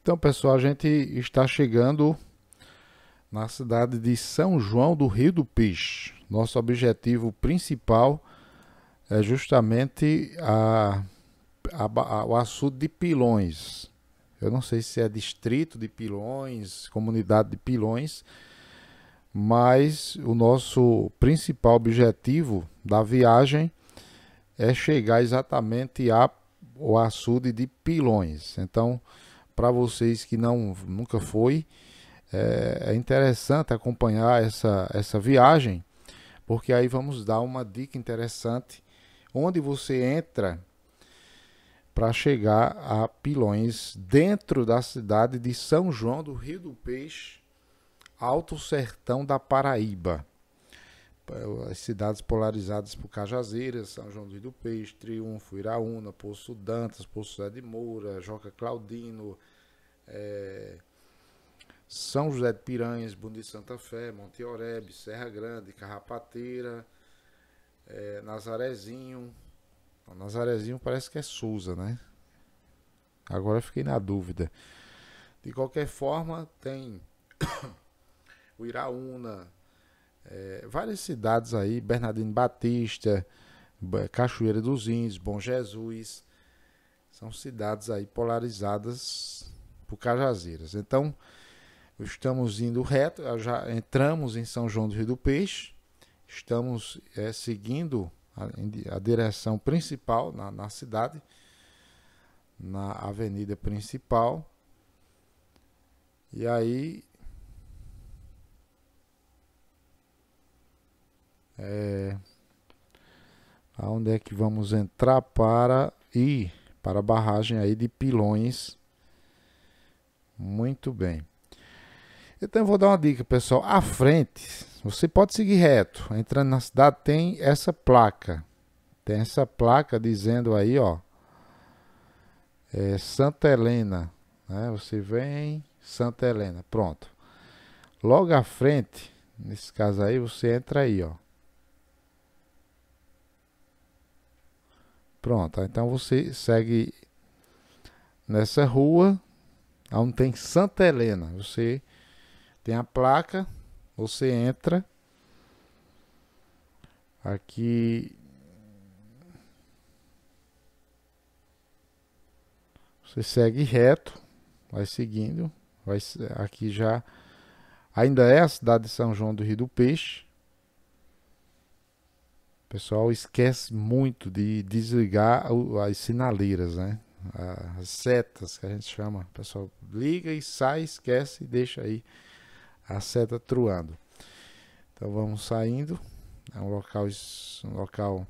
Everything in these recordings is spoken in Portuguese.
Então, pessoal, a gente está chegando na cidade de São João do Rio do Peixe. Nosso objetivo principal é justamente a, a, a, o açude de Pilões. Eu não sei se é distrito de Pilões, comunidade de Pilões, mas o nosso principal objetivo da viagem é chegar exatamente ao açude de Pilões. Então, para vocês que não nunca foi, é, é interessante acompanhar essa, essa viagem, porque aí vamos dar uma dica interessante onde você entra para chegar a Pilões, dentro da cidade de São João do Rio do Peixe, Alto Sertão da Paraíba. As cidades polarizadas por Cajazeiras, São João do Rio do Peixe, Triunfo, Iraúna, Poço Dantas, Poço Zé de Moura, Joca Claudino, é, São José de Piranhas, bundi de Santa Fé, Monte Oreb, Serra Grande, Carrapateira, é, Nazarezinho. O Nazarezinho parece que é Souza, né? Agora fiquei na dúvida. De qualquer forma, tem o Iraúna, é, várias cidades aí, Bernardino Batista, Cachoeira dos Índios, Bom Jesus. São cidades aí polarizadas por Cajazeiras. Então, estamos indo reto, já entramos em São João do Rio do Peixe, estamos é, seguindo a, a, direção principal na, na cidade, na avenida principal. E aí. É, aonde é que vamos entrar para ir para a barragem aí de Pilões? Muito bem. Então eu vou dar uma dica, pessoal. À frente, você pode seguir reto. Entrando na cidade tem essa placa. Tem essa placa dizendo aí, ó. É Santa Helena. Né? Você vem, Santa Helena. Pronto. Logo à frente, nesse caso aí, você entra aí, ó. Pronto, então você segue nessa rua onde tem Santa Helena. Você tem a placa, você entra aqui. Você segue reto, vai seguindo, vai aqui já ainda é a cidade de São João do Rio do Peixe. O pessoal esquece muito de desligar as sinaleiras, né? as setas que a gente chama. O pessoal liga e sai, esquece e deixa aí a seta truando. Então vamos saindo. É um local, um local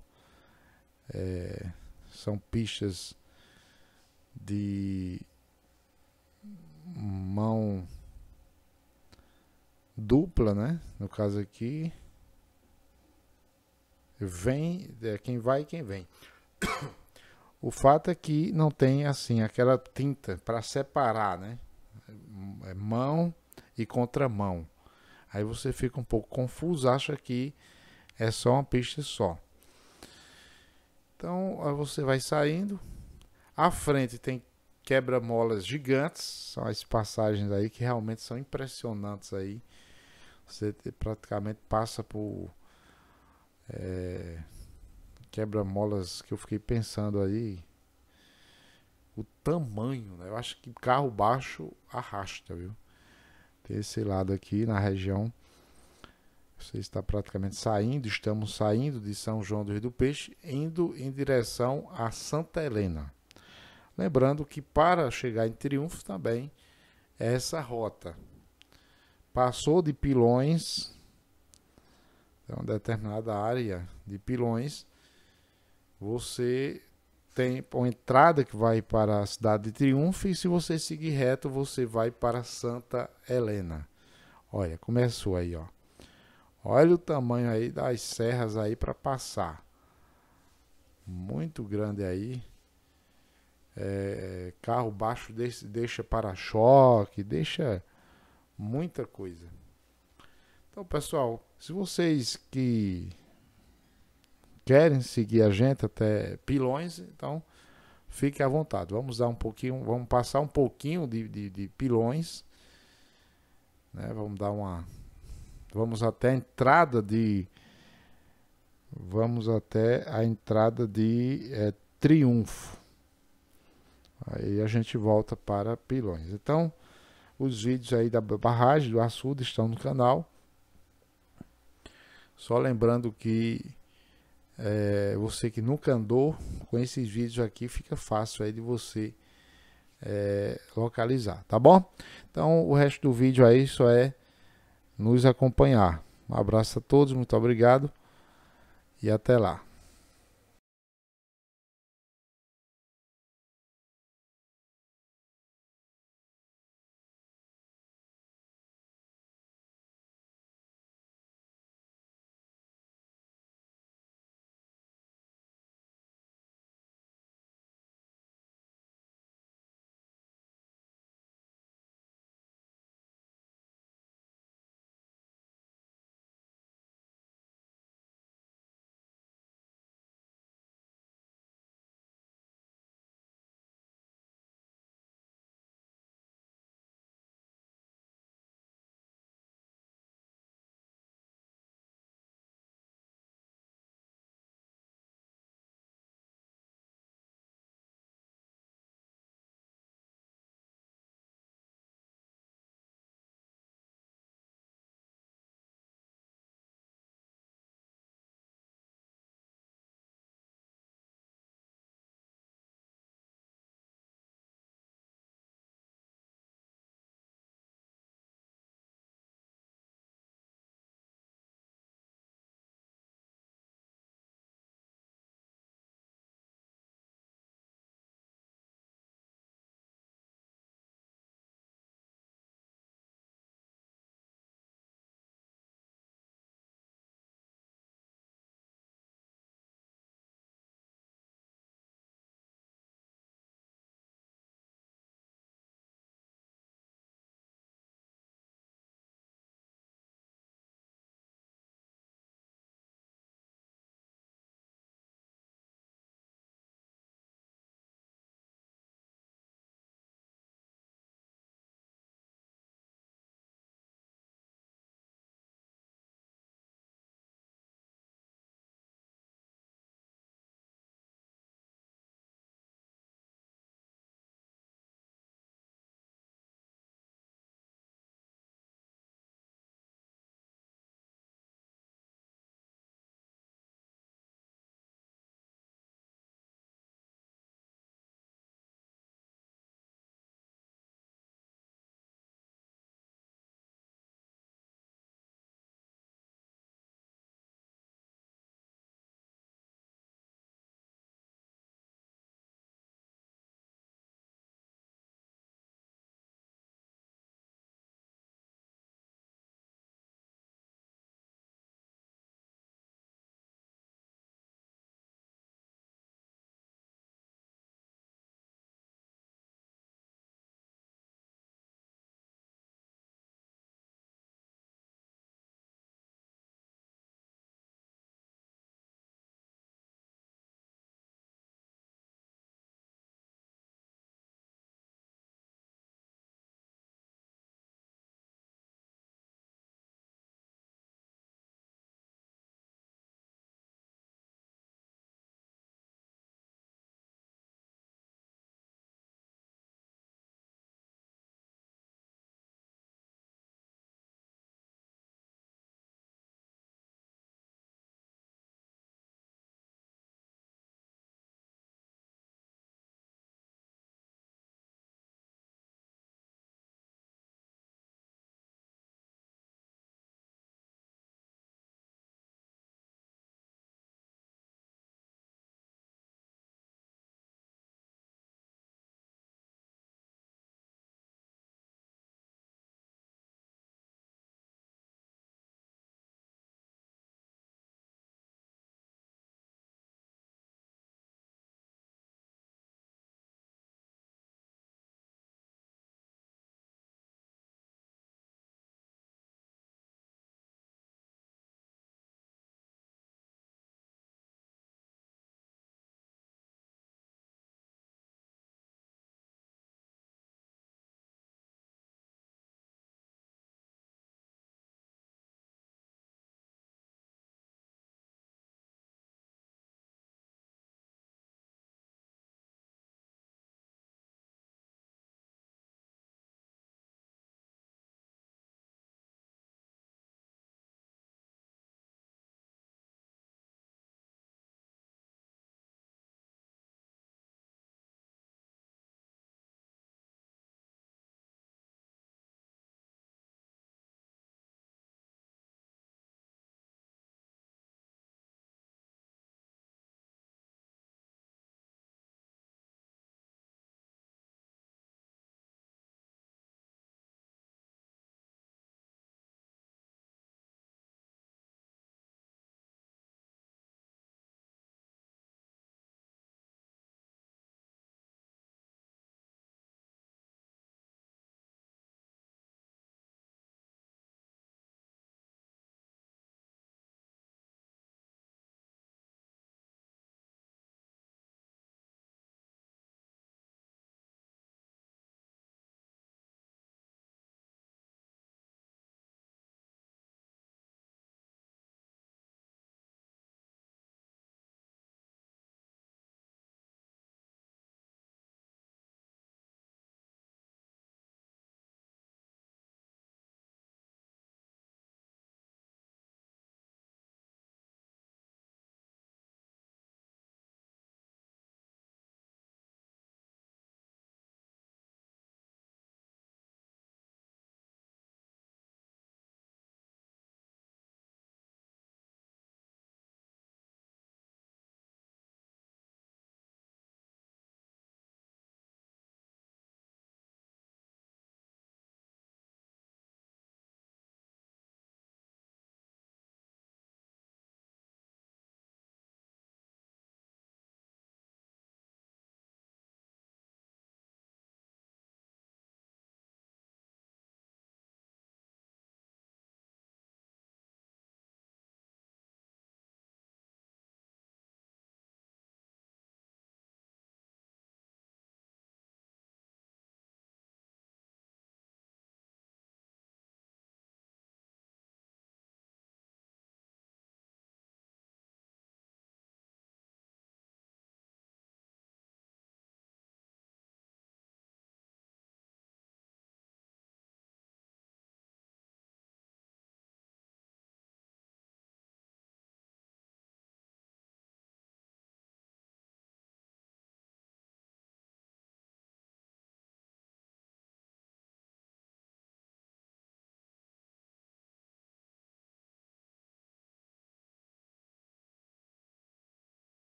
é, são pistas de mão dupla, né? No caso aqui, vem é quem vai e quem vem. O fato é que não tem assim aquela tinta para separar, né? É mão e contramão. Aí você fica um pouco confuso, acha que é só uma pista só. Então você vai saindo. À frente tem quebra-molas gigantes, são as passagens aí que realmente são impressionantes aí. Você praticamente passa por é, quebra-molas que eu fiquei pensando aí. O tamanho, né? Eu acho que carro baixo arrasta, viu? Tem esse lado aqui na região. Você está praticamente saindo, estamos saindo de São João do Rio do Peixe, indo em direção a Santa Helena. Lembrando que para chegar em Triunfo também é essa rota. Passou de pilões, é uma determinada área de pilões, você tem uma entrada que vai para a cidade de Triunfo e se você seguir reto, você vai para Santa Helena. Olha, começou aí, ó. Olha o tamanho aí das serras aí para passar. Muito grande aí. É, carro baixo deixa para-choque, deixa muita coisa. Então, pessoal, se vocês que querem seguir a gente até pilões, então fique à vontade. Vamos dar um pouquinho, vamos passar um pouquinho de, de, de pilões, né? Vamos dar uma, vamos até a entrada de, vamos até a entrada de é, Triunfo. Aí a gente volta para pilões. Então os vídeos aí da barragem do açude estão no canal. Só lembrando que é, você que nunca andou, com esses vídeos aqui fica fácil aí de você é, localizar, tá bom? Então o resto do vídeo aí só é nos acompanhar. Um abraço a todos, muito obrigado e até lá.